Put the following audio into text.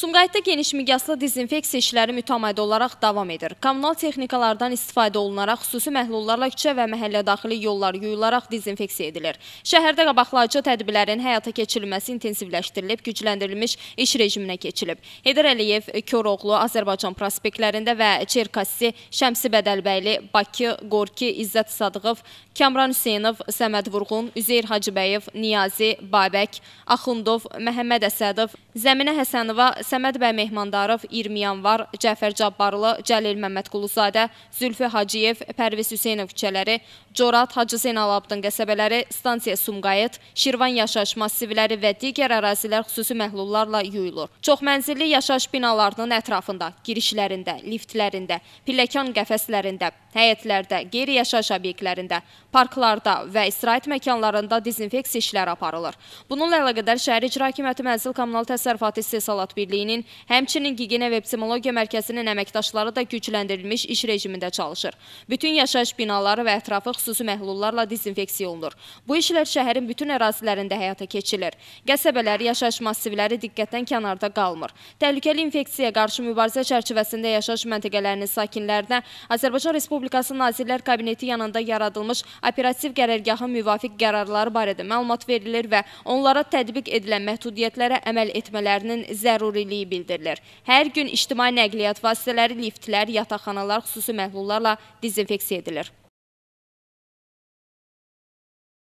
Sumqayıtda geniş miqyaslı dezinfeksiya işləri mütəmadi olaraq davam edir. Kommunal texnikalardan istifadə olunaraq xüsusi məhlullarla küçə və məhəllə daxili yollar yuyularaq dezinfeksiya edilir. Şəhərdə qabaqlayıcı tədbirlərin həyata keçirilməsi intensivləşdirilib, gücləndirilmiş iş rejiminə keçilib. Heydər Əliyev, Koroğlu, Azərbaycan prospektlərində və Çerkassi, Şəmsi Bədəlbəyli, Bakı, Gorki, İzzət Sadıqov, Kamran Hüseynov, Səməd Vurğun, Üzeyir Hacıbəyev, Niyazi, Babək, Axundov, Məhəmməd Əsədov, Zəminə Həsənova, Səməd bəy Mehmandarov, 20 yanvar, Cəfər Cabbarlı, Cəlil Məmmədquluzadə, Zülfü Hacıyev, Pərviz Hüseynov küçələri, Corat Hacı Zeynalabdın qəsəbələri, stansiya Sumqayıt, Şirvan yaşayış massivləri və digər ərazilər xüsusi məhlullarla yuyulur. Çoxmənzilli yaşayış binalarının ətrafında, girişlərində, liftlərində, pilləkan qəfəslərində, həyətlərdə, qeyri-yaşayış obyektlərində, parklarda və istirahət məkanlarında dezinfeksiya işləri aparılır. Bununla əlaqədar Şəhər İcra Hakimiyyəti Mənzil Kommunal Təsərrüfatı İstehsalat Birliyi Nazirliyinin, həmçinin Gigiyena və Epidemiologiya Mərkəzinin əməkdaşları da gücləndirilmiş iş rejimində çalışır. Bütün yaşayış binaları və ətrafı xüsusi məhlullarla dezinfeksiya olunur. Bu işlər şəhərin bütün ərazilərində həyata keçirilir. Qəsəbələr, yaşayış massivləri diqqətdən kənarda qalmır. Təhlükəli infeksiyaya qarşı mübarizə çərçivəsində yaşayış məntəqələrinin sakinlərinə Azərbaycan Respublikası Nazirlər Kabineti yanında yaradılmış operativ qərərgahın müvafiq qərarları barədə məlumat verilir və onlara tətbiq edilən məhdudiyyətlərə əməl etmələrinin zəruriliyi çəkdikliyi bildirilir. Hər gün ictimai nəqliyyat vasitələri, liftlər, yataqxanalar xüsusi məhlullarla dezinfeksiya edilir.